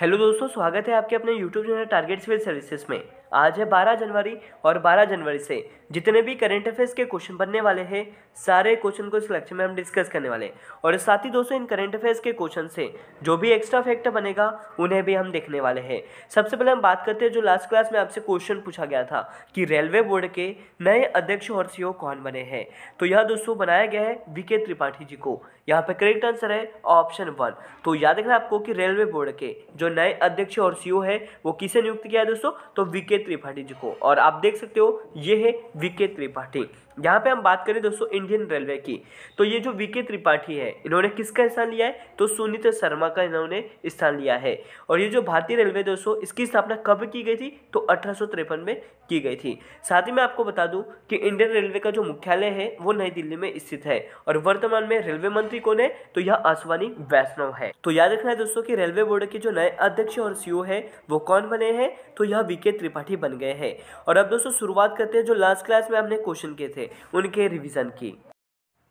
hello दोस्तों स्वागत है आपके अपने YouTube channel target civil services में आज है बारह जनवरी और बारह जनवरी से जितने भी करंट अफेयर्स के क्वेश्चन बनने वाले हैं सारे क्वेश्चन को इस लेक्चर में हम डिस्कस करने वाले हैं और साथ ही दोस्तों इन करंट अफेयर्स के क्वेश्चन से जो भी एक्स्ट्रा फैक्ट बनेगा उन्हें भी हम देखने वाले हैं सबसे पहले हम बात करते हैं जो लास्ट क्लास में आपसे क्वेश्चन पूछा गया था कि रेलवे बोर्ड के नए अध्यक्ष और सी e कौन बने हैं तो यह दोस्तों बनाया गया है वी त्रिपाठी जी को यहाँ पर करेक्ट आंसर है ऑप्शन वन तो याद रखना आपको कि रेलवे बोर्ड के जो नए अध्यक्ष और सी e है वो किसे नियुक्त किया है दोस्तों तो वी त्रिपाठी जी को और आप देख सकते हो ये है वी त्रिपाठी यहाँ पे हम बात करें दोस्तों इंडियन रेलवे की तो ये जो वीके त्रिपाठी है इन्होंने किसका स्थान लिया है तो सुनीत शर्मा का इन्होंने स्थान लिया है और ये जो भारतीय रेलवे दोस्तों इसकी स्थापना कब की गई थी तो अठारह में की गई थी साथ ही मैं आपको बता दूं कि इंडियन रेलवे का जो मुख्यालय है वो नई दिल्ली में स्थित है और वर्तमान में रेलवे मंत्री कौन है तो यह आसवानी वैष्णव है तो याद रखना है दोस्तों की रेलवे बोर्ड के जो नए अध्यक्ष और सीओ है वो कौन बने हैं तो यह वीके त्रिपाठी बन गए हैं और अब दोस्तों शुरुआत करते हैं जो लास्ट क्लास में हमने क्वेश्चन किए थे उनके रिविज़न की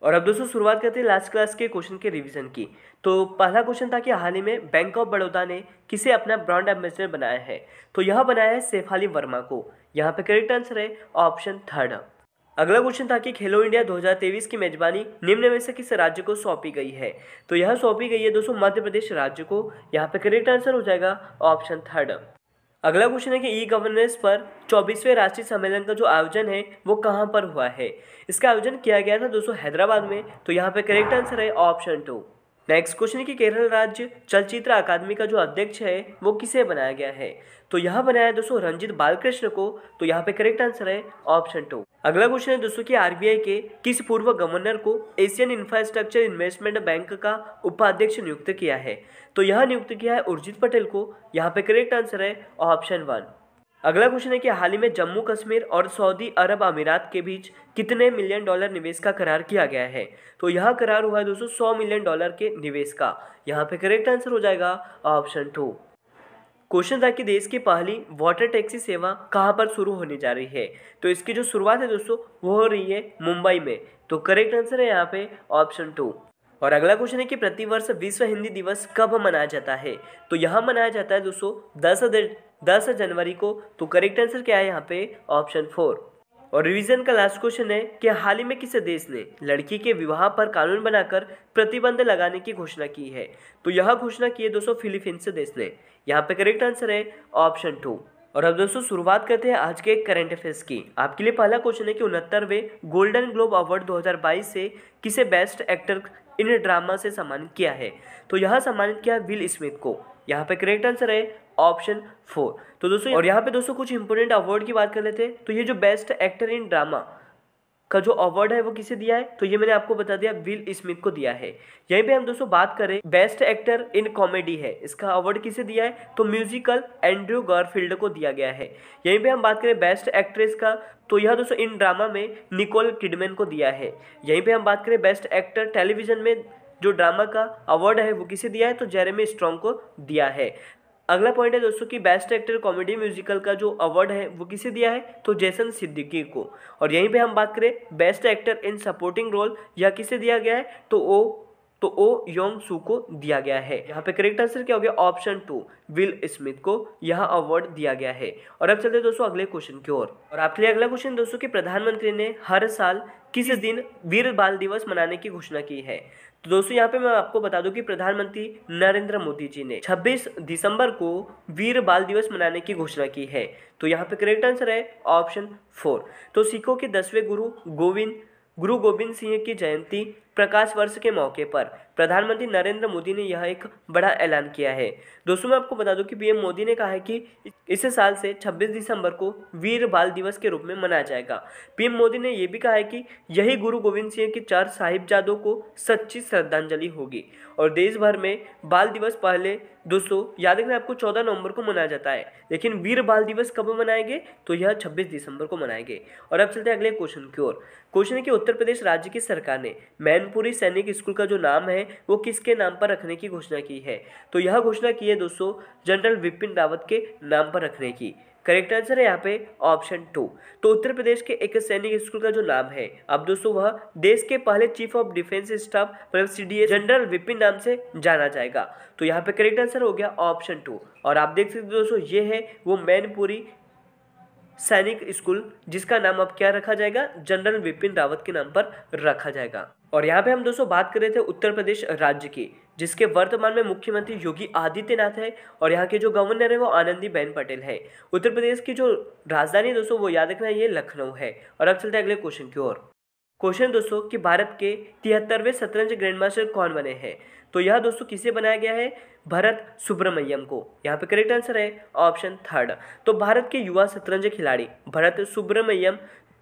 और अब दोस्तों शुरुआत करते हैं लास्ट क्लास के क्वेश्चन के रिवीजन की तो पहला क्वेश्चन था कि हाल ही में बैंक ऑफ बड़ौदा ने किसे अपना ब्रांड एम्बेसडर बनाया है तो यह बनाया है शेफाली वर्मा को यहाँ पे करेक्ट आंसर है ऑप्शन थर्ड अगला क्वेश्चन था कि खेलो इंडिया 2023 की मेजबानी निम्न में से किस राज्य को सौंपी गई है तो यह सौंपी गई है दोस्तों मध्य प्रदेश राज्य को यहाँ पे करेक्ट आंसर हो जाएगा ऑप्शन थर्ड अगला क्वेश्चन है कि ई गवर्नेंस पर 24वें राष्ट्रीय सम्मेलन का जो आयोजन है वो कहाँ पर हुआ है इसका आयोजन किया गया था दोस्तों हैदराबाद में तो यहाँ पे करेक्ट आंसर है ऑप्शन टू नेक्स्ट क्वेश्चन है कि केरल राज्य चलचित्र अकादमी का जो अध्यक्ष है वो किसे बनाया गया है तो यहाँ बनाया है दोस्तों रंजित बालकृष्ण को तो यहाँ पे करेक्ट आंसर है ऑप्शन टू अगला क्वेश्चन है दोस्तों कि आरबीआई के किस पूर्व गवर्नर को एशियन इंफ्रास्ट्रक्चर इन्वेस्टमेंट बैंक का उपाध्यक्ष नियुक्त किया है तो यह नियुक्त किया है उर्जित पटेल को यहाँ पे करेक्ट आंसर है ऑप्शन वन अगला क्वेश्चन है कि हाल ही में जम्मू कश्मीर और सऊदी अरब अमीरात के बीच कितने मिलियन डॉलर निवेश का करार किया गया है तो यह करार हुआ है दोस्तों सौ मिलियन डॉलर के निवेश का यहाँ पे करेक्ट आंसर हो जाएगा ऑप्शन टू क्वेश्चन था कि देश की पहली वाटर टैक्सी सेवा कहाँ पर शुरू होने जा रही है तो इसकी जो शुरुआत है दोस्तों वो हो रही है मुंबई में तो करेक्ट आंसर है यहाँ पे ऑप्शन टू और अगला क्वेश्चन है कि प्रतिवर्ष विश्व हिंदी दिवस कब मनाया जाता है तो यहाँ मनाया जाता है दोस्तों दस दस जनवरी को तो करेक्ट आंसर क्या है यहाँ पे ऑप्शन फोर और रिवीजन का लास्ट क्वेश्चन है कि हाल ही में किस देश ने लड़की के विवाह पर कानून बनाकर प्रतिबंध लगाने की घोषणा की है तो यह घोषणा की है दोस्तों फिलीपींस देश ने यहाँ पे करेक्ट आंसर है ऑप्शन टू और अब दोस्तों शुरुआत करते हैं आज के करंट अफेयर्स की आपके लिए पहला क्वेश्चन है कि उनहत्तरवें गोल्डन ग्लोब अवार्ड 2022 से किसे बेस्ट एक्टर इन ड्रामा से सम्मानित किया है तो यहाँ सम्मानित किया विल स्मिथ को यहाँ पे करेक्ट आंसर है ऑप्शन फोर तो दोस्तों और यहाँ पे दोस्तों कुछ इंपोर्टेंट अवार्ड की बात कर लेते हैं तो ये जो बेस्ट एक्टर इन ड्रामा का जो अवार्ड है वो किसे दिया है तो ये मैंने आपको बता दिया विल स्मिथ को दिया है यहीं पे हम दोस्तों बात करें बेस्ट एक्टर इन कॉमेडी है इसका अवार्ड किसे दिया है तो म्यूजिकल एंड्रयू गारफील्ड को दिया गया है यहीं पे हम बात करें बेस्ट एक्ट्रेस का तो यह दोस्तों इन ड्रामा में निकोल किडमैन को दिया है यहीं पर हम बात करें बेस्ट एक्टर टेलीविजन में जो ड्रामा का अवार्ड है वो किसे दिया है तो जेरेमी स्ट्रॉन्ग को दिया है अगला पॉइंट है दोस्तों कि बेस्ट एक्टर कॉमेडी म्यूजिकल का जो अवार्ड है वो किसे दिया है तो जैसन सिद्दीकी को और यहीं पे हम बात करें best actor in supporting role या किसे दिया गया है तो ओ तो ओ योंग सू को दिया गया है यहाँ पे करेक्ट आंसर क्या हो गया ऑप्शन टू विल स्मिथ को यह अवार्ड दिया गया है और अब चलते दोस्तों अगले क्वेश्चन की ओर और आपके लिए अगला क्वेश्चन दोस्तों कि प्रधानमंत्री ने हर साल किस दिन वीर बाल दिवस मनाने की घोषणा की है तो दोस्तों यहाँ पे मैं आपको बता दूं कि प्रधानमंत्री नरेंद्र मोदी जी ने 26 दिसंबर को वीर बाल दिवस मनाने की घोषणा की है तो यहाँ पे करेक्ट आंसर है ऑप्शन फोर तो सिखों के दसवें गुरु गोविंद गुरु गोविंद सिंह की जयंती प्रकाश वर्ष के मौके पर प्रधानमंत्री नरेंद्र मोदी ने यह एक बड़ा ऐलान किया है दोस्तों मैं आपको बता दूं कि पीएम मोदी ने कहा है कि इस साल से 26 दिसंबर को वीर बाल दिवस के रूप में मनाया जाएगा पीएम मोदी ने यह भी कहा है कि यही गुरु गोविंद सिंह के चार साहिबजादों को सच्ची श्रद्धांजलि होगी और देश भर में बाल दिवस पहले दोस्तों याद रखना आपको 14 नवंबर को मनाया जाता है लेकिन वीर बाल दिवस कब मनाएंगे तो यह 26 दिसंबर को मनाएंगे और अब चलते हैं अगले क्वेश्चन की ओर क्वेश्चन है कि उत्तर प्रदेश राज्य की सरकार ने मैन मैनपुरी सैनिक स्कूल का जो नाम है वो किसके नाम पर रखने की घोषणा की है तो यह घोषणा की है दोस्तों जनरल विपिन रावत के नाम पर रखने की करेक्ट आंसर है यहाँ पे ऑप्शन टू तो उत्तर प्रदेश के एक सैनिक स्कूल का जो नाम है अब दोस्तों वह देश के पहले चीफ ऑफ डिफेंस स्टाफ मतलब सी जनरल विपिन नाम से जाना जाएगा तो यहाँ पे करेक्ट आंसर हो गया ऑप्शन टू और आप देख सकते हो दोस्तों ये है वो मैनपुरी सैनिक स्कूल जिसका नाम अब क्या रखा जाएगा जनरल विपिन रावत के नाम पर रखा जाएगा और यहाँ पे हम दोस्तों बात कर रहे थे उत्तर प्रदेश राज्य की जिसके वर्तमान में मुख्यमंत्री योगी आदित्यनाथ है और यहाँ के जो गवर्नर है वो आनंदी बेन पटेल है उत्तर प्रदेश की जो राजधानी दोस्तों वो याद रखना है ये लखनऊ है और अब चलते हैं अगले क्वेश्चन की ओर क्वेश्चन दोस्तों कि भारत के तिहत्तरवें शतरंज ग्रैंड मास्टर कौन बने हैं तो यह दोस्तों किसे बनाया गया है भरत सुब्रमण्यम को यहाँ पे करेक्ट आंसर है ऑप्शन थर्ड तो भारत के युवा शतरंज खिलाड़ी भरत सुब्रमण्यम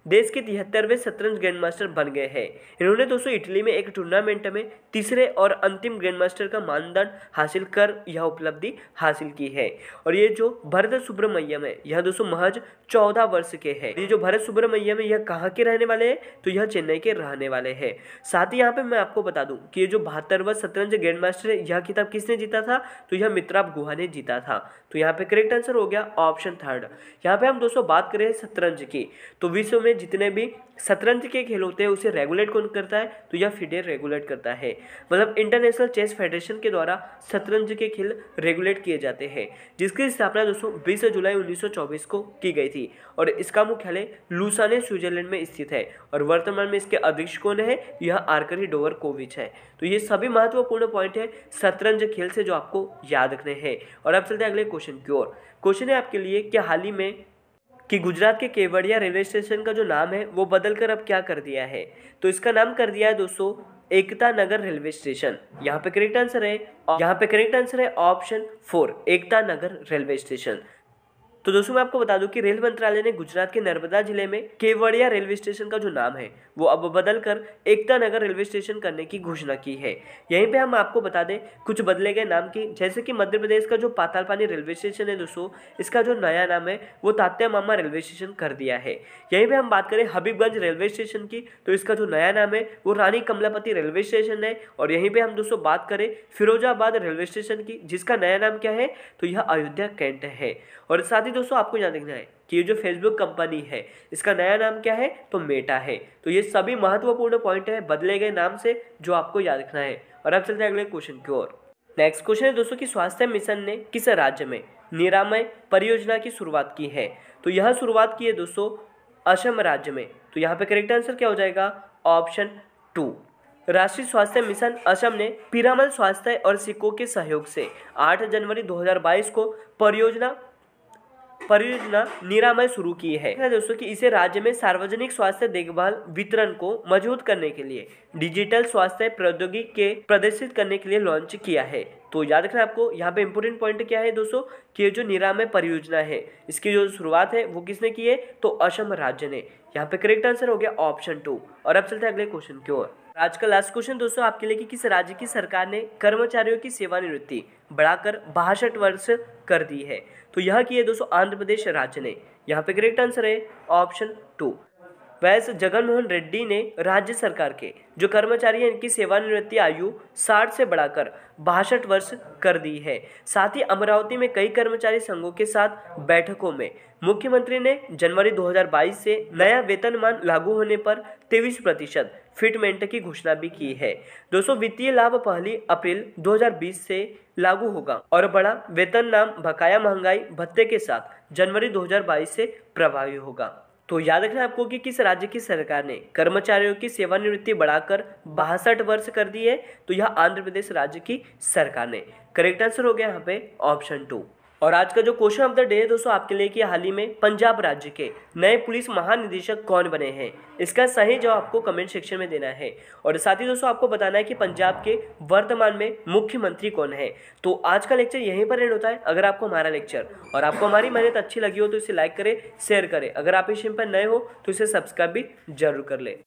देश के तिहत्तरवें शतरंज ग्रैंड मास्टर बन गए हैं इन्होंने दोस्तों इटली में एक टूर्नामेंट में तीसरे और अंतिम ग्रैंड मास्टर का मानदंड हासिल कर यह उपलब्धि हासिल की है और ये जो भरत सुब्रमण्यम है यह दोस्तों महज चौदह वर्ष के है ये जो भरत सुब्रमण्यम है यह कहाँ के रहने वाले हैं तो यह चेन्नई के रहने वाले है साथ ही यहाँ पे मैं आपको बता दूँ कि ये जो बहत्तरवा शतरंज ग्रैंड मास्टर है यह किताब किसने जीता था तो यह मित्राप गुहा ने जीता था तो यहाँ पे करेक्ट आंसर हो गया ऑप्शन थर्ड यहाँ पे हम दोस्तों बात करें शतरंज की तो विश्व में जितने भी शतरंज के खेल होते हैं उसे रेगुलेट कौन करता है तो यह फिडे रेगुलेट करता है मतलब इंटरनेशनल चेस फेडरेशन के द्वारा शतरंज के खेल रेगुलेट किए जाते हैं जिसकी स्थापना दोस्तों बीस जुलाई उन्नीस को की गई थी और इसका मुख्यालय लूसाने स्विट्जरलैंड में स्थित है और वर्तमान में इसके अध्यक्ष कौन है यह आर्करी डोवर कोविच है तो ये सभी महत्वपूर्ण पॉइंट है शतरंज खेल से जो आपको याद रखने हैं और अब चलते हैं अगले क्वेश्चन क्वेश्चन की ओर क्वेश्चन है आपके लिए कि हाल ही में कि गुजरात के केवड़िया रेलवे स्टेशन का जो नाम है वो बदल कर अब क्या कर दिया है तो इसका नाम कर दिया है दोस्तों एकता नगर रेलवे स्टेशन यहाँ पे करेक्ट आंसर है यहाँ पे करेक्ट आंसर है option four Ekta Nagar railway station तो दोस्तों मैं आपको बता दूं कि रेल मंत्रालय ने गुजरात के नर्मदा जिले में केवड़िया रेलवे स्टेशन का जो नाम है वो अब बदलकर एकता नगर रेलवे स्टेशन करने की घोषणा की है यहीं पे हम आपको बता दें कुछ बदले गए नाम की जैसे कि मध्य प्रदेश का जो पातालपानी रेलवे स्टेशन है दोस्तों इसका जो नया नाम है वो तात्या मामा रेलवे स्टेशन कर दिया है यहीं पर हम बात करें हबीबगंज रेलवे स्टेशन की तो इसका जो नया नाम है वो रानी कमलापति रेलवे स्टेशन है और यहीं पर हम दोस्तों बात करें फिरोजाबाद रेलवे स्टेशन की जिसका नया नाम क्या है तो यह अयोध्या कैंट है और साथ ही दोस्तों आपको क्या देखना है कि ये जो फेसबुक कंपनी है इसका नया नाम क्या है तो मेटा है तो ये सभी महत्वपूर्ण पॉइंट है बदले गए नाम से जो आपको याद रखना है और अब चलते हैं अगले क्वेश्चन की ओर नेक्स्ट क्वेश्चन है दोस्तों कि स्वास्थ्य मिशन ने किस राज्य में निरामय परियोजना की शुरुआत की है तो यह शुरुआत की है दोस्तों असम राज्य में तो यहाँ पे करेक्ट आंसर क्या हो जाएगा ऑप्शन टू राष्ट्रीय स्वास्थ्य मिशन असम ने पिरामल स्वास्थ्य और सिक्कों के सहयोग से 8 जनवरी 2022 को परियोजना परियोजना निरामय शुरू की है दोस्तों कि इसे राज्य में सार्वजनिक स्वास्थ्य देखभाल वितरण को मजबूत करने के लिए डिजिटल स्वास्थ्य प्रौद्योगिकी के प्रदर्शित करने के लिए लॉन्च किया है तो याद रखना आपको यहाँ पे इंपॉर्टेंट पॉइंट क्या है दोस्तों कि जो निरामय परियोजना है इसकी जो शुरुआत है वो किसने की है तो असम राज्य ने यहाँ पे करेक्ट आंसर हो गया ऑप्शन टू और अब चलते हैं अगले क्वेश्चन की ओर आज का लास्ट क्वेश्चन दोस्तों आपके लिए कि किस राज्य की सरकार ने कर्मचारियों की सेवानिवृत्ति बढ़ाकर बासठ वर्ष कर दी है तो यह की है दोस्तों आंध्र प्रदेश राज्य ने यहाँ पे करेक्ट आंसर है ऑप्शन टू वैस जगन मोहन रेड्डी ने राज्य सरकार के जो कर्मचारी हैं इनकी सेवानिवृत्ति आयु 60 से बढ़ाकर बासठ वर्ष कर दी है साथ ही अमरावती में कई कर्मचारी संघों के साथ बैठकों में मुख्यमंत्री ने जनवरी 2022 से नया वेतनमान लागू होने पर तेईस प्रतिशत फिटमेंट की घोषणा भी की है दोस्तों वित्तीय लाभ पहली अप्रैल 2020 से लागू होगा और बड़ा वेतन नाम बकाया महंगाई भत्ते के साथ जनवरी 2022 से प्रभावी होगा तो याद रखना आपको कि किस राज्य की सरकार ने कर्मचारियों की सेवानिवृत्ति बढ़ाकर बासठ वर्ष कर दी है तो यह आंध्र प्रदेश राज्य की सरकार ने करेक्ट आंसर हो गया यहाँ पे ऑप्शन टू और आज का जो क्वेश्चन ऑफ द डे है दोस्तों आपके लिए कि हाल ही में पंजाब राज्य के नए पुलिस महानिदेशक कौन बने हैं इसका सही जवाब आपको कमेंट सेक्शन में देना है और साथ ही दोस्तों आपको बताना है कि पंजाब के वर्तमान में मुख्यमंत्री कौन है तो आज का लेक्चर यहीं पर एंड होता है अगर आपको हमारा लेक्चर और आपको हमारी मेहनत अच्छी लगी हो तो इसे लाइक करें शेयर करें अगर आप इस पर नए हो तो इसे सब्सक्राइब भी जरूर कर लें